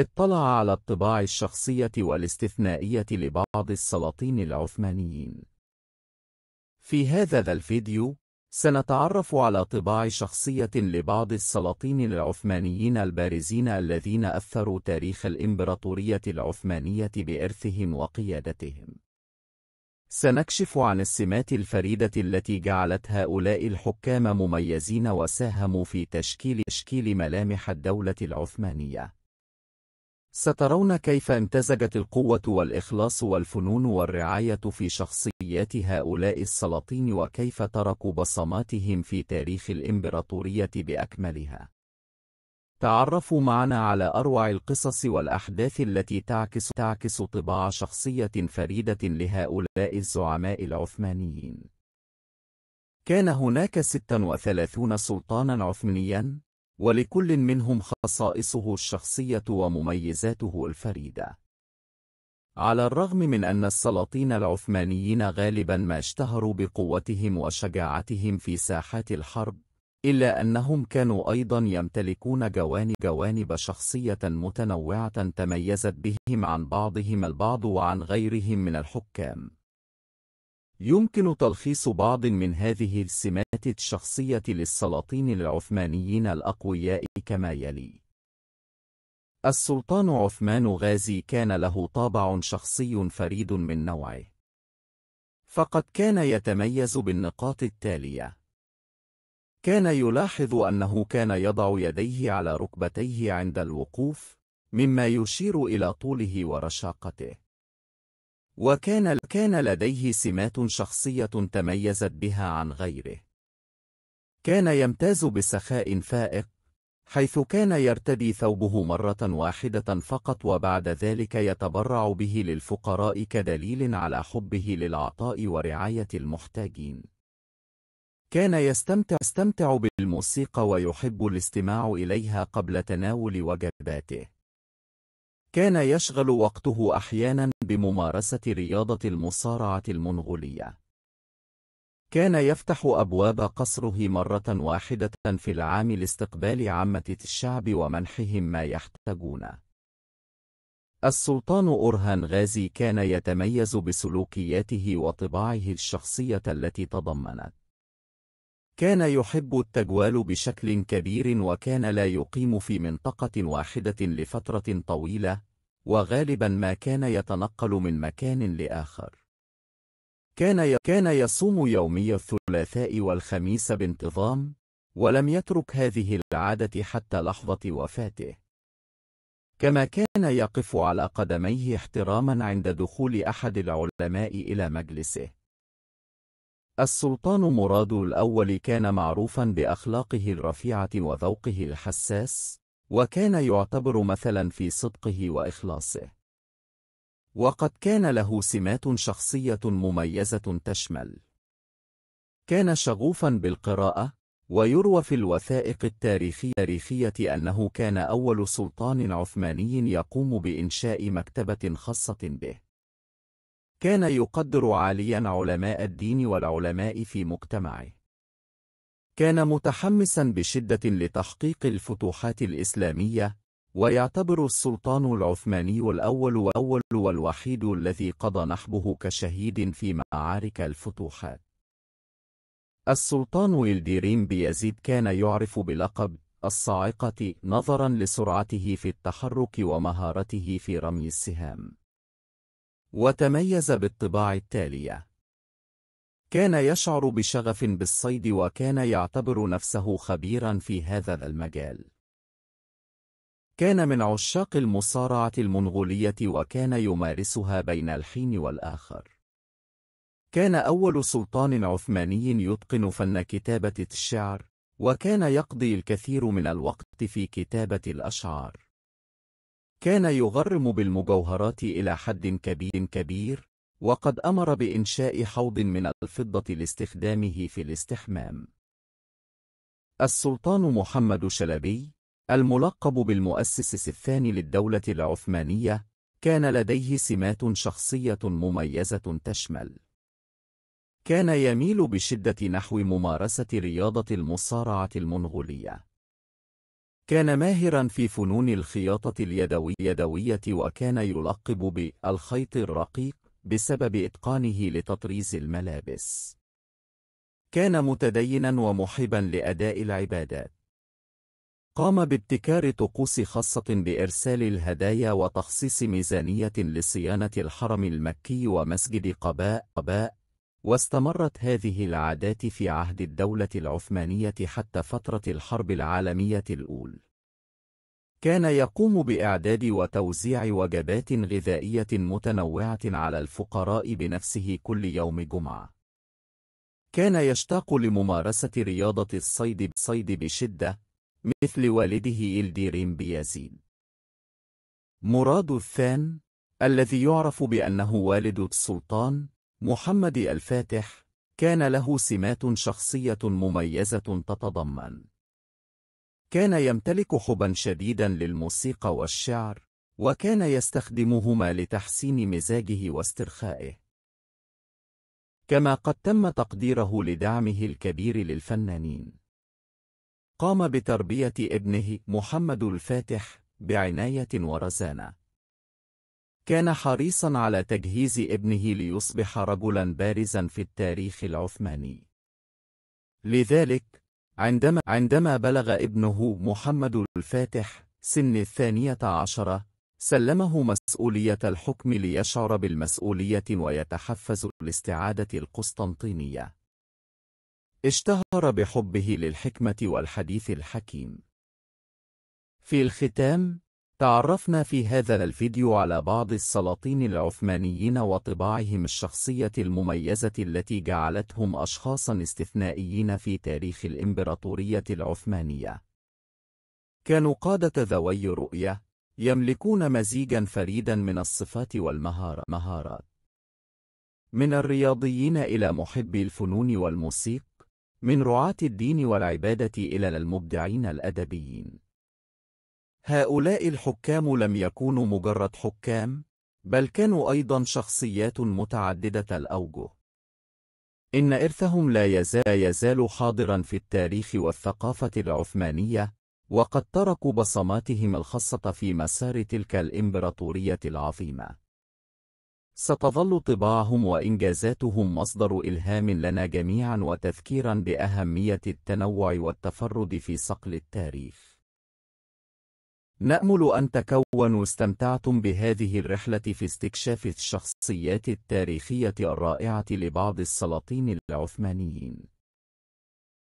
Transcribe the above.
اطلع على الطباع الشخصية والاستثنائية لبعض السلاطين العثمانيين. في هذا ذا الفيديو، سنتعرف على طباع شخصية لبعض السلاطين العثمانيين البارزين الذين أثروا تاريخ الإمبراطورية العثمانية بإرثهم وقيادتهم. سنكشف عن السمات الفريدة التي جعلت هؤلاء الحكام مميزين وساهموا في تشكيل تشكيل ملامح الدولة العثمانية. سترون كيف امتزجت القوة والإخلاص والفنون والرعاية في شخصيات هؤلاء السلاطين وكيف تركوا بصماتهم في تاريخ الإمبراطورية بأكملها. تعرفوا معنا على أروع القصص والأحداث التي تعكس تعكس طباع شخصية فريدة لهؤلاء الزعماء العثمانيين. كان هناك 36 سلطانا عثمانيا ولكل منهم خصائصه الشخصية ومميزاته الفريدة. على الرغم من أن السلاطين العثمانيين غالبا ما اشتهروا بقوتهم وشجاعتهم في ساحات الحرب، إلا أنهم كانوا أيضا يمتلكون جوانب, جوانب شخصية متنوعة تميزت بهم عن بعضهم البعض وعن غيرهم من الحكام. يمكن تلخيص بعض من هذه السمات الشخصية للسلاطين العثمانيين الأقوياء كما يلي: السلطان عثمان غازي كان له طابع شخصي فريد من نوعه، فقد كان يتميز بالنقاط التالية: كان يلاحظ أنه كان يضع يديه على ركبتيه عند الوقوف، مما يشير إلى طوله ورشاقته. وكان كان لديه سمات شخصية تميزت بها عن غيره. كان يمتاز بسخاء فائق، حيث كان يرتدي ثوبه مرة واحدة فقط وبعد ذلك يتبرع به للفقراء كدليل على حبه للعطاء ورعاية المحتاجين. كان يستمتع استمتع بالموسيقى ويحب الاستماع إليها قبل تناول وجباته. كان يشغل وقته أحيانا بممارسة رياضة المصارعة المنغولية كان يفتح أبواب قصره مرة واحدة في العام لاستقبال عامة الشعب ومنحهم ما يحتاجون السلطان أورهان غازي كان يتميز بسلوكياته وطباعه الشخصية التي تضمنت كان يحب التجوال بشكل كبير وكان لا يقيم في منطقة واحدة لفترة طويلة وغالبا ما كان يتنقل من مكان لآخر كان يصوم يومي الثلاثاء والخميس بانتظام ولم يترك هذه العادة حتى لحظة وفاته كما كان يقف على قدميه احتراما عند دخول أحد العلماء إلى مجلسه السلطان مراد الأول كان معروفا بأخلاقه الرفيعة وذوقه الحساس وكان يعتبر مثلا في صدقه وإخلاصه وقد كان له سمات شخصية مميزة تشمل كان شغوفا بالقراءة ويروى في الوثائق التاريخية أنه كان أول سلطان عثماني يقوم بإنشاء مكتبة خاصة به كان يقدر عاليا علماء الدين والعلماء في مجتمعه كان متحمسا بشدة لتحقيق الفتوحات الإسلامية ويعتبر السلطان العثماني الأول وأول والوحيد الذي قضى نحبه كشهيد في معارك الفتوحات السلطان إلديريم بيزيد كان يعرف بلقب الصاعقة نظرا لسرعته في التحرك ومهارته في رمي السهام وتميز بالطباع التالية كان يشعر بشغف بالصيد وكان يعتبر نفسه خبيرا في هذا المجال كان من عشاق المصارعة المنغولية وكان يمارسها بين الحين والآخر كان أول سلطان عثماني يتقن فن كتابة الشعر وكان يقضي الكثير من الوقت في كتابة الأشعار كان يغرم بالمجوهرات إلى حد كبير كبير وقد أمر بإنشاء حوض من الفضة لاستخدامه في الاستحمام السلطان محمد شلبي الملقب بالمؤسس الثاني للدولة العثمانية كان لديه سمات شخصية مميزة تشمل كان يميل بشدة نحو ممارسة رياضة المصارعة المنغولية كان ماهرا في فنون الخياطة اليدوية وكان يلقب بالخيط الرقيق بسبب إتقانه لتطريز الملابس كان متدينا ومحبا لأداء العبادات قام بابتكار طقوس خاصة بإرسال الهدايا وتخصيص ميزانية لصيانة الحرم المكي ومسجد قباء, قباء واستمرت هذه العادات في عهد الدولة العثمانية حتى فترة الحرب العالمية الأولى. كان يقوم بإعداد وتوزيع وجبات غذائية متنوعة على الفقراء بنفسه كل يوم جمعة. كان يشتاق لممارسة رياضة الصيد بصيد بشدة، مثل والده إلديريم بيازيد مراد الثان، الذي يعرف بأنه والد السلطان، محمد الفاتح كان له سمات شخصية مميزة تتضمن كان يمتلك حبا شديدا للموسيقى والشعر وكان يستخدمهما لتحسين مزاجه واسترخائه كما قد تم تقديره لدعمه الكبير للفنانين قام بتربية ابنه محمد الفاتح بعناية ورزانة كان حريصا على تجهيز ابنه ليصبح رجلا بارزا في التاريخ العثماني لذلك عندما, عندما بلغ ابنه محمد الفاتح سن الثانية عشرة سلمه مسؤولية الحكم ليشعر بالمسؤولية ويتحفز لاستعادة القسطنطينية اشتهر بحبه للحكمة والحديث الحكيم في الختام تعرفنا في هذا الفيديو على بعض السلاطين العثمانيين وطباعهم الشخصية المميزة التي جعلتهم أشخاصا استثنائيين في تاريخ الإمبراطورية العثمانية. كانوا قادة ذوي رؤية، يملكون مزيجا فريدا من الصفات والمهارات. من الرياضيين إلى محبي الفنون والموسيقى، من رعاة الدين والعبادة إلى المبدعين الأدبيين. هؤلاء الحكام لم يكونوا مجرد حكام، بل كانوا أيضا شخصيات متعددة الأوجه. إن إرثهم لا يزال, يزال حاضرا في التاريخ والثقافة العثمانية، وقد تركوا بصماتهم الخاصة في مسار تلك الإمبراطورية العظيمة. ستظل طباعهم وإنجازاتهم مصدر إلهام لنا جميعا وتذكيرا بأهمية التنوع والتفرد في صقل التاريخ. نأمل أن تكونوا استمتعتم بهذه الرحلة في استكشاف الشخصيات التاريخية الرائعة لبعض السلاطين العثمانيين